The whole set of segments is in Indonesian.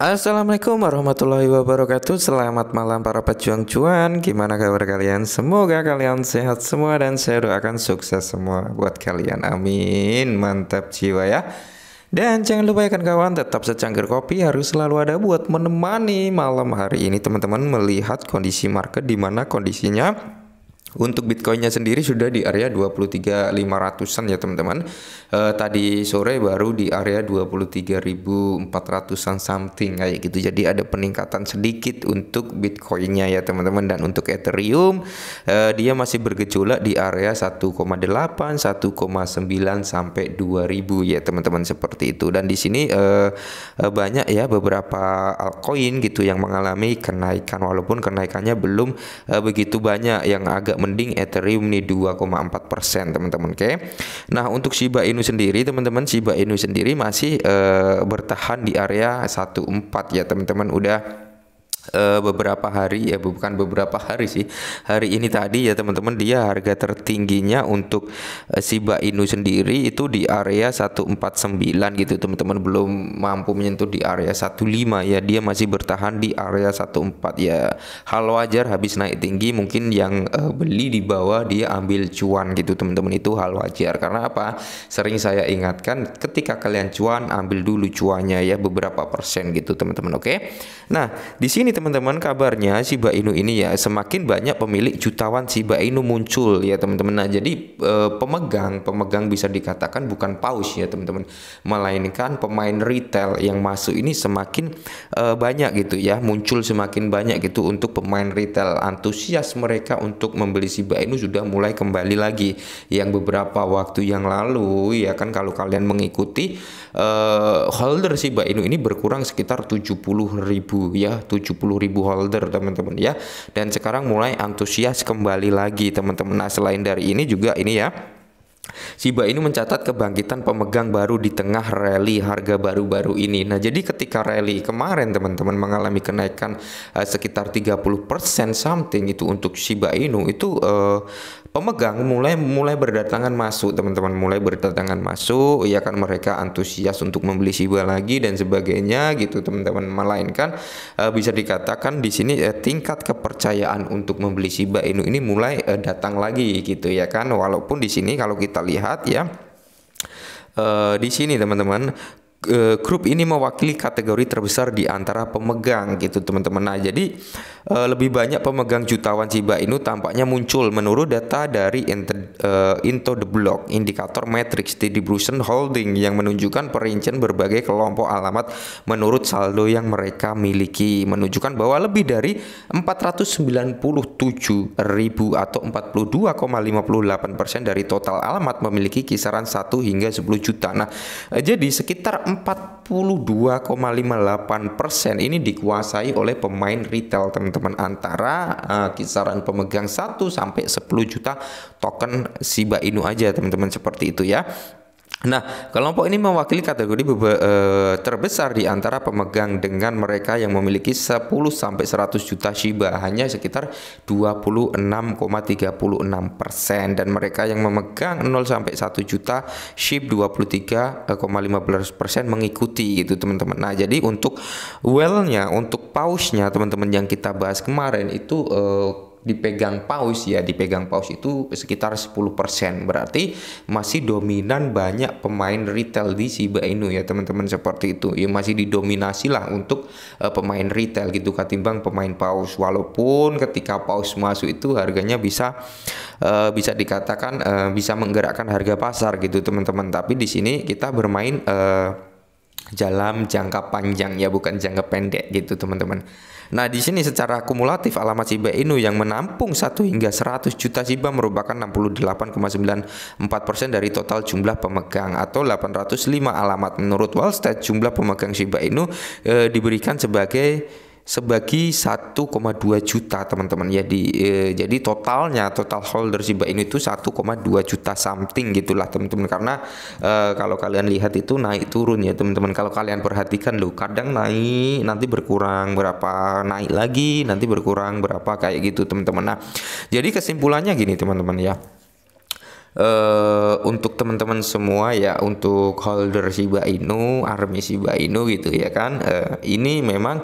Assalamualaikum warahmatullahi wabarakatuh Selamat malam para pejuang cuan Gimana kabar kalian? Semoga kalian sehat semua Dan saya doakan sukses semua buat kalian Amin Mantap jiwa ya dan jangan lupa ya kan kawan, tetap secangkir kopi harus selalu ada buat menemani malam hari ini teman-teman melihat kondisi market di mana kondisinya untuk Bitcoinnya sendiri sudah di area 23.500-an ya teman-teman. E, tadi sore baru di area 23.400-an something kayak gitu. Jadi ada peningkatan sedikit untuk Bitcoinnya ya teman-teman. Dan untuk Ethereum e, dia masih bergejolak di area 1,8, 1,9 sampai 2.000 ya teman-teman seperti itu. Dan di sini e, e, banyak ya beberapa altcoin gitu yang mengalami kenaikan walaupun kenaikannya belum e, begitu banyak yang agak mending Ethereum nih 2,4% teman-teman oke. Okay? Nah, untuk Shiba Inu sendiri teman-teman Shiba Inu sendiri masih uh, bertahan di area 14 ya teman-teman udah Eh, beberapa hari ya bukan beberapa hari sih hari ini tadi ya teman-teman dia harga tertingginya untuk uh, eh, Shiba Inu sendiri itu di area 149 gitu teman-teman belum mampu menyentuh di area 15 ya dia masih bertahan di area 14 ya hal wajar habis naik tinggi mungkin yang uh, beli di bawah dia ambil cuan gitu teman-teman itu hal wajar karena apa sering saya ingatkan ketika kalian cuan ambil dulu cuannya ya beberapa persen gitu teman-teman oke nah di sini teman-teman kabarnya Shiba Inu ini ya semakin banyak pemilik jutawan Shiba Inu muncul ya teman-teman. Nah, jadi e, pemegang pemegang bisa dikatakan bukan paus ya teman-teman, melainkan pemain retail yang masuk ini semakin e, banyak gitu ya, muncul semakin banyak gitu untuk pemain retail. Antusias mereka untuk membeli Shiba Inu sudah mulai kembali lagi yang beberapa waktu yang lalu ya kan kalau kalian mengikuti eh, holder holder Shiba Inu ini berkurang sekitar 70 ribu ya 70 ribu holder teman-teman ya dan sekarang mulai antusias kembali lagi teman-teman nah selain dari ini juga ini ya Shiba ini mencatat kebangkitan pemegang baru di tengah rally harga baru-baru ini. Nah, jadi ketika rally kemarin teman-teman mengalami kenaikan uh, sekitar 30% something itu untuk Shiba Inu itu uh, pemegang mulai mulai berdatangan masuk, teman-teman mulai berdatangan masuk, ya kan mereka antusias untuk membeli Shiba lagi dan sebagainya gitu, teman-teman. Melainkan uh, bisa dikatakan di sini uh, tingkat kepercayaan untuk membeli Shiba Inu ini mulai uh, datang lagi gitu ya kan. Walaupun di sini kalau kita kita lihat ya. Uh, di sini teman-teman Eh, grup ini mewakili kategori terbesar di antara pemegang gitu teman-teman. Nah jadi eh, lebih banyak pemegang jutawan Shiba Inu tampaknya muncul menurut data dari Into, e, eh, Into the Block indikator matrix distribution holding yang menunjukkan perincian berbagai kelompok alamat menurut saldo yang mereka miliki menunjukkan bahwa lebih dari 497.000 atau 42,58 persen dari total alamat memiliki kisaran 1 hingga 10 juta. Nah jadi sekitar 42,58 persen ini dikuasai oleh pemain retail teman-teman antara uh, kisaran pemegang 1 sampai 10 juta token Shiba Inu aja teman-teman seperti itu ya Nah, kelompok ini mewakili kategori eh, terbesar di antara pemegang dengan mereka yang memiliki 10 sampai 100 juta Shiba hanya sekitar 26,36 persen dan mereka yang memegang 0 sampai 1 juta SHIB 23,15 persen mengikuti gitu teman-teman. Nah, jadi untuk well-nya, untuk pause-nya teman-teman yang kita bahas kemarin itu eh, dipegang paus ya dipegang paus itu sekitar 10% berarti masih dominan banyak pemain retail di Shiba Inu ya teman-teman seperti itu ya masih didominasi lah untuk uh, pemain retail gitu ketimbang pemain paus walaupun ketika paus masuk itu harganya bisa uh, bisa dikatakan uh, bisa menggerakkan harga pasar gitu teman-teman tapi di sini kita bermain uh, dalam jangka panjang ya bukan jangka pendek gitu teman-teman. Nah, di sini secara akumulatif alamat Shiba Inu yang menampung 1 hingga 100 juta Shiba merupakan 68,94% dari total jumlah pemegang atau 805 alamat. Menurut Wall Street jumlah pemegang Shiba Inu e, diberikan sebagai sebagi 1,2 juta teman-teman ya di eh, jadi totalnya total holder Shiba ini itu 1,2 juta something gitulah teman-teman karena eh, kalau kalian lihat itu naik turun ya teman-teman kalau kalian perhatikan loh kadang naik nanti berkurang berapa naik lagi nanti berkurang berapa kayak gitu teman-teman nah jadi kesimpulannya gini teman-teman ya uh, untuk teman-teman semua ya untuk holder Shiba Inu, Army Shiba Inu gitu ya kan. Uh, ini memang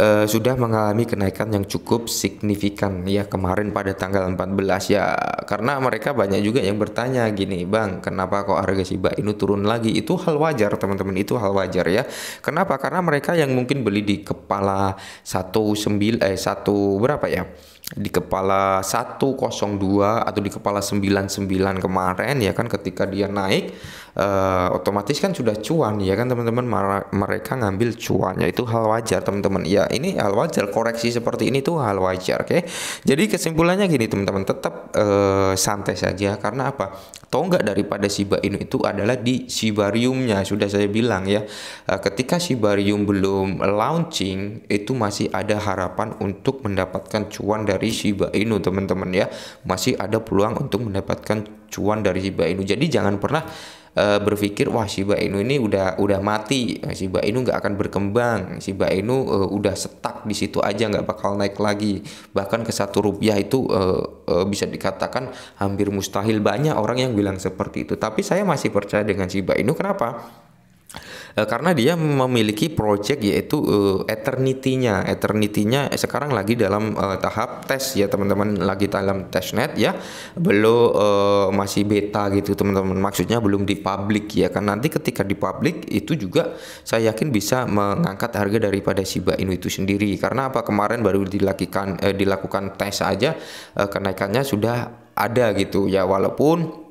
uh, sudah mengalami kenaikan yang cukup signifikan ya kemarin pada tanggal 14 ya karena mereka banyak juga yang bertanya gini bang kenapa kok harga Shiba Inu turun lagi itu hal wajar teman-teman itu hal wajar ya kenapa karena mereka yang mungkin beli di kepala 19 eh satu berapa ya di kepala 102 atau di kepala 99 kemarin ya kan ketika dia naik uh, otomatis kan sudah cuan ya kan teman-teman mereka ngambil cuannya itu hal wajar teman-teman ya ini hal wajar koreksi seperti ini tuh hal wajar oke okay? jadi kesimpulannya gini teman-teman tetap uh, santai saja karena apa nggak daripada Shiba Inu itu adalah di Shibariumnya sudah saya bilang ya uh, ketika Shibarium belum launching itu masih ada harapan untuk mendapatkan cuan dari Shiba Inu teman-teman ya masih ada peluang untuk mendapatkan cuan dari Shiba Inu jadi jangan pernah uh, berpikir wah Shiba Inu ini udah udah mati Shiba Inu nggak akan berkembang Shiba Inu uh, udah setak di situ aja nggak bakal naik lagi bahkan ke satu rupiah itu uh, uh, bisa dikatakan hampir mustahil banyak orang yang bilang seperti itu tapi saya masih percaya dengan Shiba Inu kenapa Eh, karena dia memiliki project yaitu uh, eternity-nya. Eternity-nya sekarang lagi dalam uh, tahap tes ya teman-teman, lagi dalam testnet ya. Belum uh, masih beta gitu teman-teman. Maksudnya belum di publik ya kan. Nanti ketika di publik itu juga saya yakin bisa mengangkat harga daripada Shiba Inu itu sendiri. Karena apa? Kemarin baru dilakukan uh, dilakukan tes aja uh, kenaikannya sudah ada gitu ya walaupun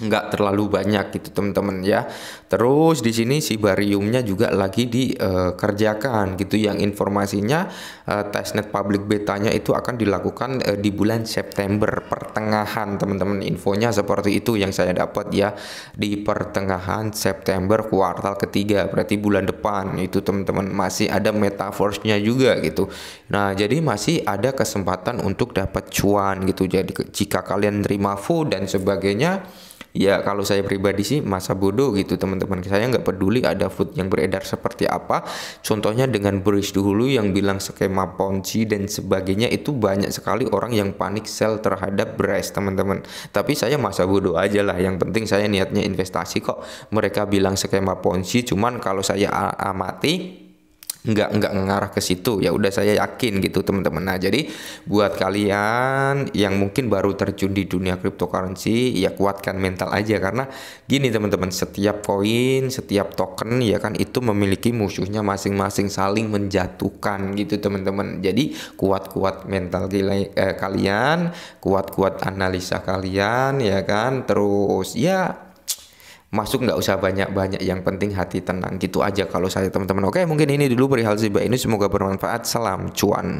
nggak terlalu banyak gitu teman-teman ya. Terus di sini si bariumnya juga lagi dikerjakan eh, uh, gitu yang informasinya uh, testnet public betanya itu akan dilakukan uh, di bulan September pertengahan teman-teman infonya seperti itu yang saya dapat ya di pertengahan September kuartal ketiga berarti bulan depan itu teman-teman masih ada metaverse-nya juga gitu. Nah, jadi masih ada kesempatan untuk dapat cuan gitu. Jadi jika kalian terima full dan sebagainya ya kalau saya pribadi sih masa bodoh gitu teman-teman saya nggak peduli ada food yang beredar seperti apa contohnya dengan bridge dulu yang bilang skema ponzi dan sebagainya itu banyak sekali orang yang panik sell terhadap beras teman-teman tapi saya masa bodoh aja lah yang penting saya niatnya investasi kok mereka bilang skema ponzi cuman kalau saya amati nggak nggak ngarah ke situ ya udah saya yakin gitu teman-teman nah jadi buat kalian yang mungkin baru terjun di dunia cryptocurrency ya kuatkan mental aja karena gini teman-teman setiap koin setiap token ya kan itu memiliki musuhnya masing-masing saling menjatuhkan gitu teman-teman jadi kuat-kuat mental gila, eh, kalian kuat-kuat analisa kalian ya kan terus ya masuk nggak usah banyak-banyak yang penting hati tenang gitu aja kalau saya teman-teman oke mungkin ini dulu perihal Ziba ini semoga bermanfaat salam cuan